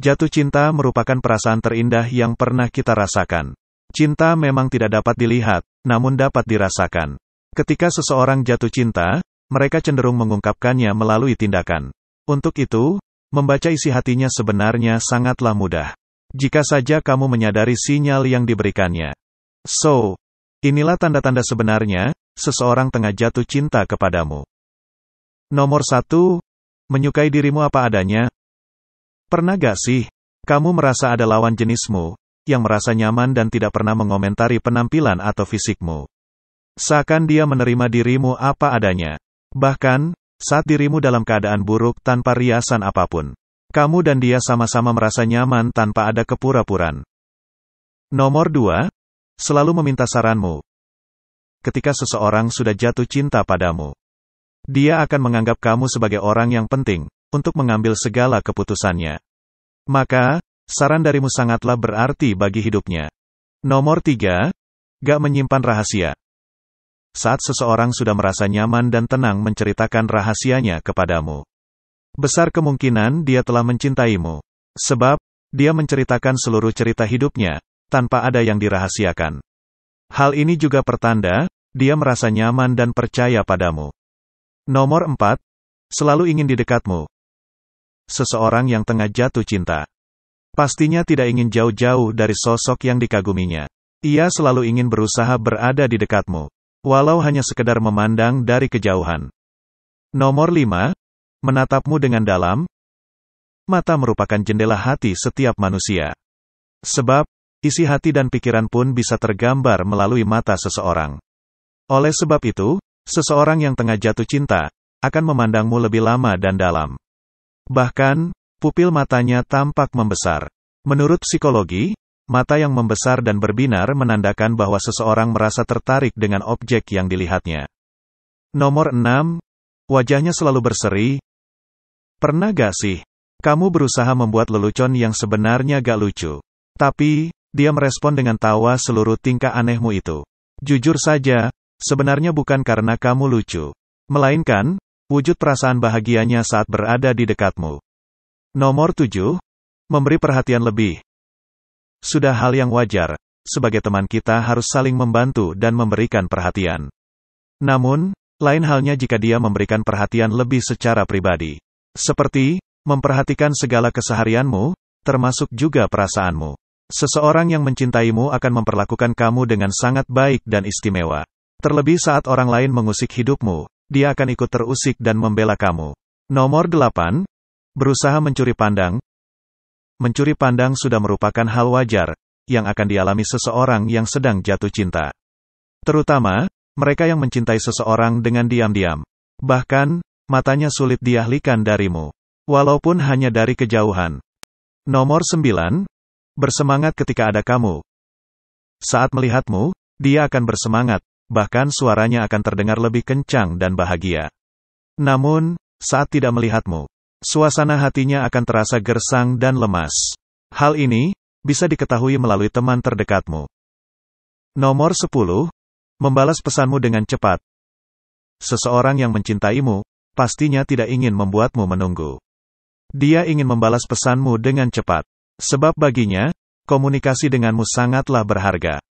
Jatuh cinta merupakan perasaan terindah yang pernah kita rasakan. Cinta memang tidak dapat dilihat, namun dapat dirasakan. Ketika seseorang jatuh cinta, mereka cenderung mengungkapkannya melalui tindakan. Untuk itu, membaca isi hatinya sebenarnya sangatlah mudah. Jika saja kamu menyadari sinyal yang diberikannya. So, inilah tanda-tanda sebenarnya, seseorang tengah jatuh cinta kepadamu. Nomor satu, menyukai dirimu apa adanya? Pernah gak sih, kamu merasa ada lawan jenismu, yang merasa nyaman dan tidak pernah mengomentari penampilan atau fisikmu? Seakan dia menerima dirimu apa adanya. Bahkan, saat dirimu dalam keadaan buruk tanpa riasan apapun. Kamu dan dia sama-sama merasa nyaman tanpa ada kepura puraan Nomor 2. Selalu meminta saranmu. Ketika seseorang sudah jatuh cinta padamu, dia akan menganggap kamu sebagai orang yang penting untuk mengambil segala keputusannya. Maka, saran darimu sangatlah berarti bagi hidupnya. Nomor tiga, Gak menyimpan rahasia. Saat seseorang sudah merasa nyaman dan tenang menceritakan rahasianya kepadamu, besar kemungkinan dia telah mencintaimu. Sebab, dia menceritakan seluruh cerita hidupnya, tanpa ada yang dirahasiakan. Hal ini juga pertanda, dia merasa nyaman dan percaya padamu. Nomor 4. Selalu ingin di dekatmu. Seseorang yang tengah jatuh cinta. Pastinya tidak ingin jauh-jauh dari sosok yang dikaguminya. Ia selalu ingin berusaha berada di dekatmu. Walau hanya sekedar memandang dari kejauhan. Nomor 5. Menatapmu dengan dalam. Mata merupakan jendela hati setiap manusia. Sebab, isi hati dan pikiran pun bisa tergambar melalui mata seseorang. Oleh sebab itu, seseorang yang tengah jatuh cinta, akan memandangmu lebih lama dan dalam. Bahkan, pupil matanya tampak membesar. Menurut psikologi, mata yang membesar dan berbinar menandakan bahwa seseorang merasa tertarik dengan objek yang dilihatnya. Nomor 6. Wajahnya selalu berseri. Pernah gak sih? Kamu berusaha membuat lelucon yang sebenarnya gak lucu. Tapi, dia merespon dengan tawa seluruh tingkah anehmu itu. Jujur saja, Sebenarnya bukan karena kamu lucu. Melainkan, wujud perasaan bahagianya saat berada di dekatmu. Nomor 7. Memberi perhatian lebih. Sudah hal yang wajar, sebagai teman kita harus saling membantu dan memberikan perhatian. Namun, lain halnya jika dia memberikan perhatian lebih secara pribadi. Seperti, memperhatikan segala keseharianmu, termasuk juga perasaanmu. Seseorang yang mencintaimu akan memperlakukan kamu dengan sangat baik dan istimewa. Terlebih saat orang lain mengusik hidupmu, dia akan ikut terusik dan membela kamu. Nomor 8. Berusaha mencuri pandang. Mencuri pandang sudah merupakan hal wajar, yang akan dialami seseorang yang sedang jatuh cinta. Terutama, mereka yang mencintai seseorang dengan diam-diam. Bahkan, matanya sulit diahlikan darimu. Walaupun hanya dari kejauhan. Nomor 9. Bersemangat ketika ada kamu. Saat melihatmu, dia akan bersemangat, bahkan suaranya akan terdengar lebih kencang dan bahagia. Namun, saat tidak melihatmu, suasana hatinya akan terasa gersang dan lemas. Hal ini bisa diketahui melalui teman terdekatmu. Nomor 10. Membalas pesanmu dengan cepat. Seseorang yang mencintaimu, pastinya tidak ingin membuatmu menunggu. Dia ingin membalas pesanmu dengan cepat. Sebab baginya, komunikasi denganmu sangatlah berharga.